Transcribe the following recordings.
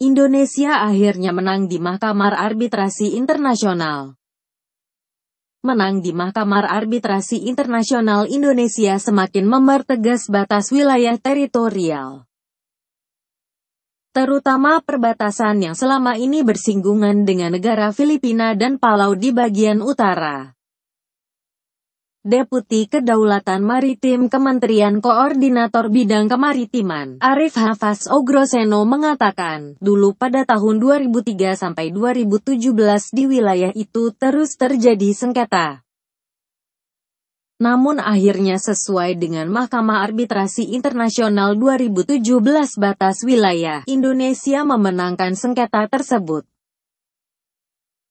Indonesia akhirnya menang di Mahkamah Arbitrasi Internasional. Menang di Mahkamah Arbitrasi Internasional Indonesia semakin mempertegas batas wilayah teritorial. Terutama perbatasan yang selama ini bersinggungan dengan negara Filipina dan Palau di bagian utara. Deputi Kedaulatan Maritim Kementerian Koordinator Bidang Kemaritiman, Arif Hafaz Ogroseno mengatakan, dulu pada tahun 2003 sampai 2017 di wilayah itu terus terjadi sengketa. Namun akhirnya sesuai dengan Mahkamah Arbitrasi Internasional 2017 batas wilayah, Indonesia memenangkan sengketa tersebut.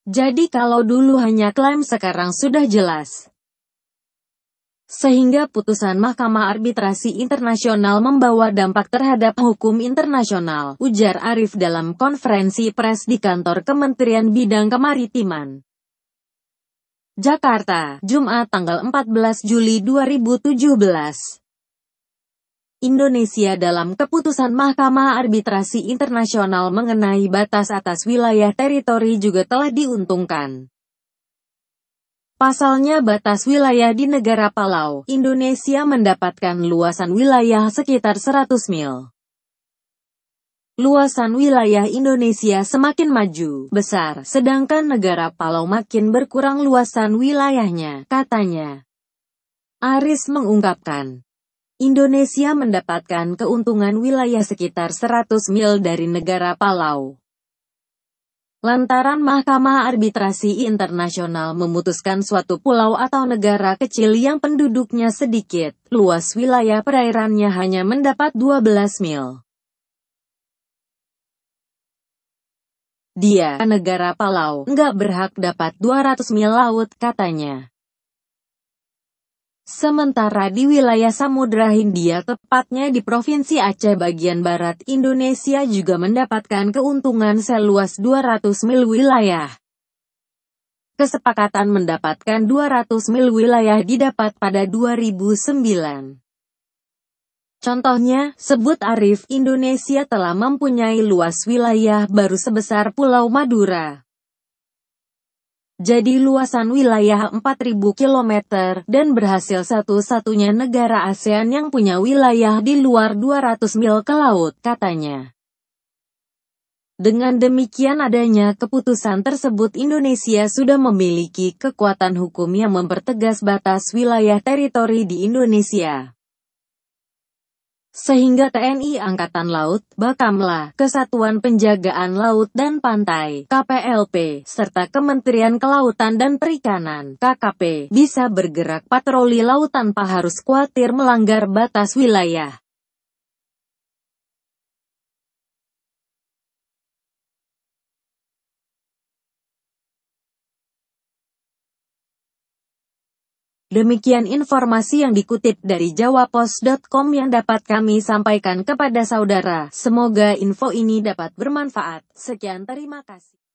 Jadi kalau dulu hanya klaim sekarang sudah jelas sehingga putusan Mahkamah Arbitrasi Internasional membawa dampak terhadap hukum internasional, ujar Arif dalam konferensi pers di kantor Kementerian Bidang Kemaritiman. Jakarta, Jumat tanggal 14 Juli 2017. Indonesia dalam keputusan Mahkamah Arbitrasi Internasional mengenai batas atas wilayah teritori juga telah diuntungkan. Pasalnya batas wilayah di negara Palau, Indonesia mendapatkan luasan wilayah sekitar 100 mil. Luasan wilayah Indonesia semakin maju, besar, sedangkan negara Palau makin berkurang luasan wilayahnya, katanya. Aris mengungkapkan, Indonesia mendapatkan keuntungan wilayah sekitar 100 mil dari negara Palau. Lantaran Mahkamah Arbitrasi Internasional memutuskan suatu pulau atau negara kecil yang penduduknya sedikit, luas wilayah perairannya hanya mendapat 12 mil. Dia, negara Palau, nggak berhak dapat 200 mil laut, katanya. Sementara di wilayah Samudra Hindia tepatnya di Provinsi Aceh bagian barat Indonesia juga mendapatkan keuntungan seluas 200 mil wilayah. Kesepakatan mendapatkan 200 mil wilayah didapat pada 2009. Contohnya, sebut Arif, Indonesia telah mempunyai luas wilayah baru sebesar Pulau Madura jadi luasan wilayah 4.000 km, dan berhasil satu-satunya negara ASEAN yang punya wilayah di luar 200 mil ke laut, katanya. Dengan demikian adanya keputusan tersebut Indonesia sudah memiliki kekuatan hukum yang mempertegas batas wilayah teritori di Indonesia sehingga TNI Angkatan Laut, Bakamla, Kesatuan Penjagaan Laut dan Pantai, KPLP, serta Kementerian Kelautan dan Perikanan, KKP, bisa bergerak patroli laut tanpa harus khawatir melanggar batas wilayah. Demikian informasi yang dikutip dari jawapos.com yang dapat kami sampaikan kepada saudara. Semoga info ini dapat bermanfaat. Sekian terima kasih.